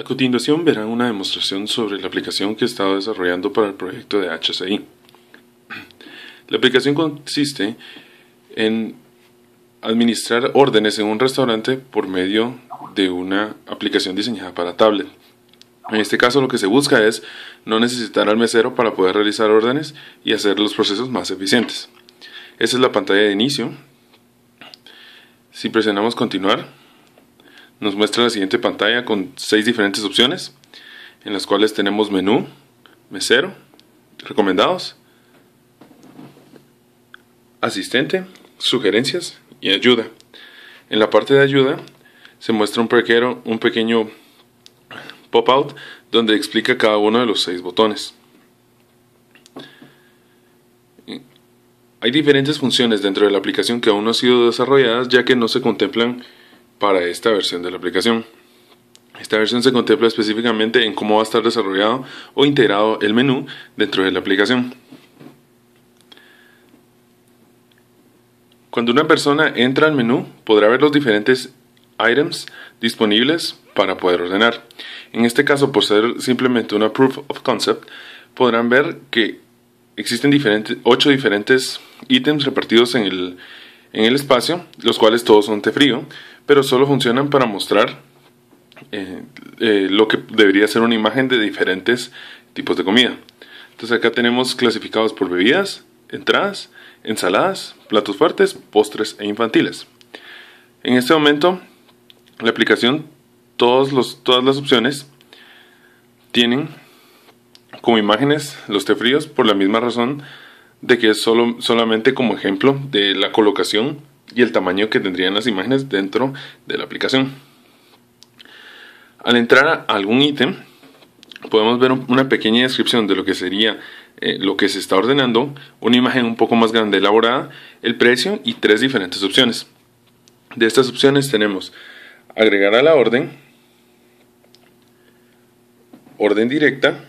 A continuación verán una demostración sobre la aplicación que he estado desarrollando para el proyecto de HCI. La aplicación consiste en administrar órdenes en un restaurante por medio de una aplicación diseñada para tablet. En este caso lo que se busca es no necesitar al mesero para poder realizar órdenes y hacer los procesos más eficientes. Esa es la pantalla de inicio. Si presionamos continuar, nos muestra la siguiente pantalla con seis diferentes opciones, en las cuales tenemos menú, mesero, recomendados, asistente, sugerencias y ayuda. En la parte de ayuda se muestra un, un pequeño pop-out donde explica cada uno de los seis botones. Hay diferentes funciones dentro de la aplicación que aún no han sido desarrolladas ya que no se contemplan para esta versión de la aplicación. Esta versión se contempla específicamente en cómo va a estar desarrollado o integrado el menú dentro de la aplicación. Cuando una persona entra al menú, podrá ver los diferentes items disponibles para poder ordenar. En este caso, por ser simplemente una proof of concept, podrán ver que existen diferentes, 8 diferentes ítems repartidos en el, en el espacio, los cuales todos son té frío pero solo funcionan para mostrar eh, eh, lo que debería ser una imagen de diferentes tipos de comida. Entonces acá tenemos clasificados por bebidas, entradas, ensaladas, platos fuertes, postres e infantiles. En este momento, la aplicación, todos todas las opciones tienen como imágenes los té fríos, por la misma razón de que es solo, solamente como ejemplo de la colocación y el tamaño que tendrían las imágenes dentro de la aplicación. Al entrar a algún ítem, podemos ver una pequeña descripción de lo que sería eh, lo que se está ordenando, una imagen un poco más grande elaborada, el precio y tres diferentes opciones. De estas opciones tenemos agregar a la orden, orden directa,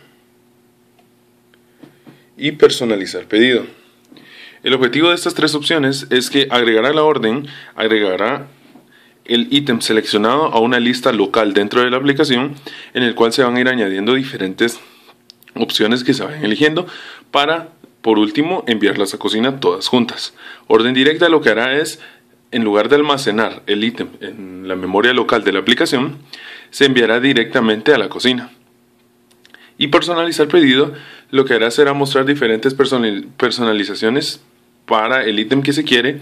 y personalizar pedido. El objetivo de estas tres opciones es que agregará la orden, agregará el ítem seleccionado a una lista local dentro de la aplicación en el cual se van a ir añadiendo diferentes opciones que se van eligiendo para por último enviarlas a cocina todas juntas. Orden directa lo que hará es en lugar de almacenar el ítem en la memoria local de la aplicación, se enviará directamente a la cocina y personalizar pedido, lo que hará será mostrar diferentes personalizaciones para el ítem que se quiere.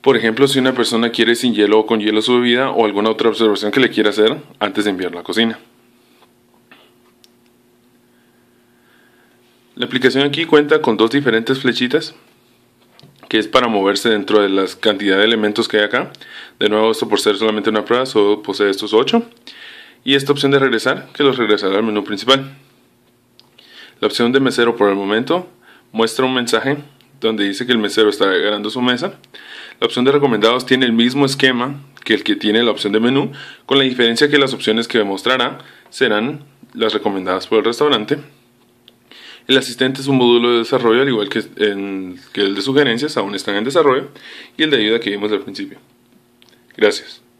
Por ejemplo, si una persona quiere sin hielo o con hielo su bebida o alguna otra observación que le quiera hacer antes de enviarla a la cocina. La aplicación aquí cuenta con dos diferentes flechitas que es para moverse dentro de la cantidad de elementos que hay acá. De nuevo, esto por ser solamente una frase o posee estos ocho y esta opción de regresar que los regresará al menú principal. La opción de mesero por el momento muestra un mensaje donde dice que el mesero está ganando su mesa. La opción de recomendados tiene el mismo esquema que el que tiene la opción de menú, con la diferencia que las opciones que mostrará serán las recomendadas por el restaurante. El asistente es un módulo de desarrollo, al igual que, que el de sugerencias, aún están en desarrollo, y el de ayuda que vimos al principio. Gracias.